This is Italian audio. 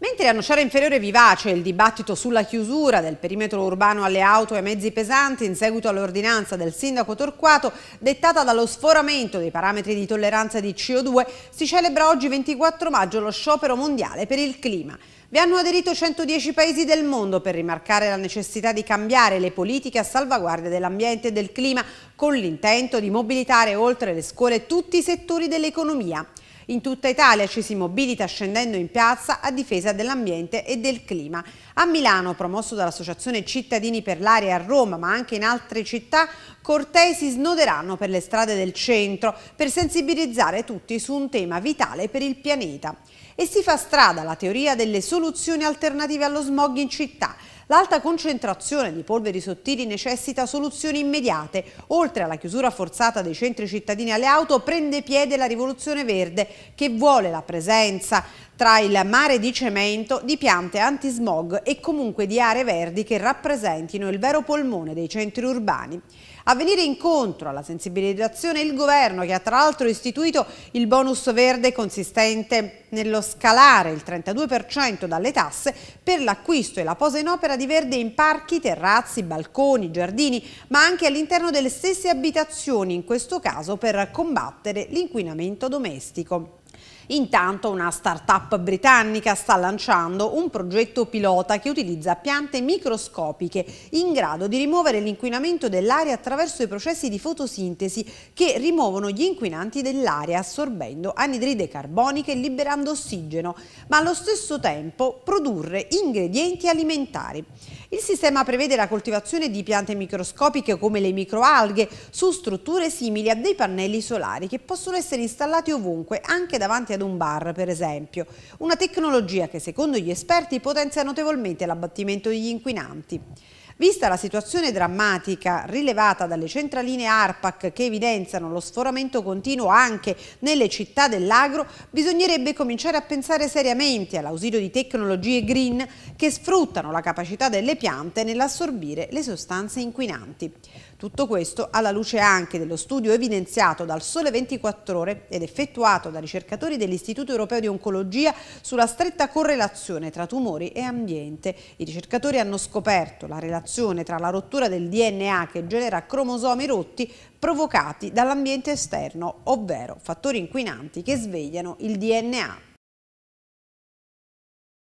Mentre a Nocera Inferiore vivace il dibattito sulla chiusura del perimetro urbano alle auto e ai mezzi pesanti in seguito all'ordinanza del sindaco Torquato dettata dallo sforamento dei parametri di tolleranza di CO2, si celebra oggi 24 maggio lo sciopero mondiale per il clima. Vi hanno aderito 110 paesi del mondo per rimarcare la necessità di cambiare le politiche a salvaguardia dell'ambiente e del clima con l'intento di mobilitare oltre le scuole tutti i settori dell'economia. In tutta Italia ci si mobilita scendendo in piazza a difesa difesa dell'ambiente e del clima. A Milano, promosso dall'Associazione Cittadini per l'Aria a Roma, ma anche in altre città, cortei si snoderanno per le strade del centro per sensibilizzare tutti su un tema vitale per il pianeta. E si fa strada la teoria delle soluzioni alternative allo smog in città, L'alta concentrazione di polveri sottili necessita soluzioni immediate. Oltre alla chiusura forzata dei centri cittadini alle auto, prende piede la rivoluzione verde che vuole la presenza tra il mare di cemento di piante antismog e comunque di aree verdi che rappresentino il vero polmone dei centri urbani a venire incontro alla sensibilizzazione il governo che ha tra l'altro istituito il bonus verde consistente nello scalare il 32% dalle tasse per l'acquisto e la posa in opera di verde in parchi, terrazzi, balconi, giardini, ma anche all'interno delle stesse abitazioni, in questo caso per combattere l'inquinamento domestico. Intanto una start-up britannica sta lanciando un progetto pilota che utilizza piante microscopiche in grado di rimuovere l'inquinamento dell'aria attraverso i processi di fotosintesi che rimuovono gli inquinanti dell'aria assorbendo anidride carbonica e liberando ossigeno, ma allo stesso tempo produrre ingredienti alimentari. Il sistema prevede la coltivazione di piante microscopiche come le microalghe su strutture simili a dei pannelli solari che possono essere installati ovunque, anche davanti ad un bar per esempio. Una tecnologia che secondo gli esperti potenzia notevolmente l'abbattimento degli inquinanti. Vista la situazione drammatica rilevata dalle centraline ARPAC che evidenziano lo sforamento continuo anche nelle città dell'agro, bisognerebbe cominciare a pensare seriamente all'ausilio di tecnologie green che sfruttano la capacità delle piante nell'assorbire le sostanze inquinanti. Tutto questo alla luce anche dello studio evidenziato dal Sole 24 Ore ed effettuato da ricercatori dell'Istituto Europeo di Oncologia sulla stretta correlazione tra tumori e ambiente. I ricercatori hanno scoperto la relazione relazione tra la rottura del DNA che genera cromosomi rotti provocati dall'ambiente esterno, ovvero fattori inquinanti che svegliano il DNA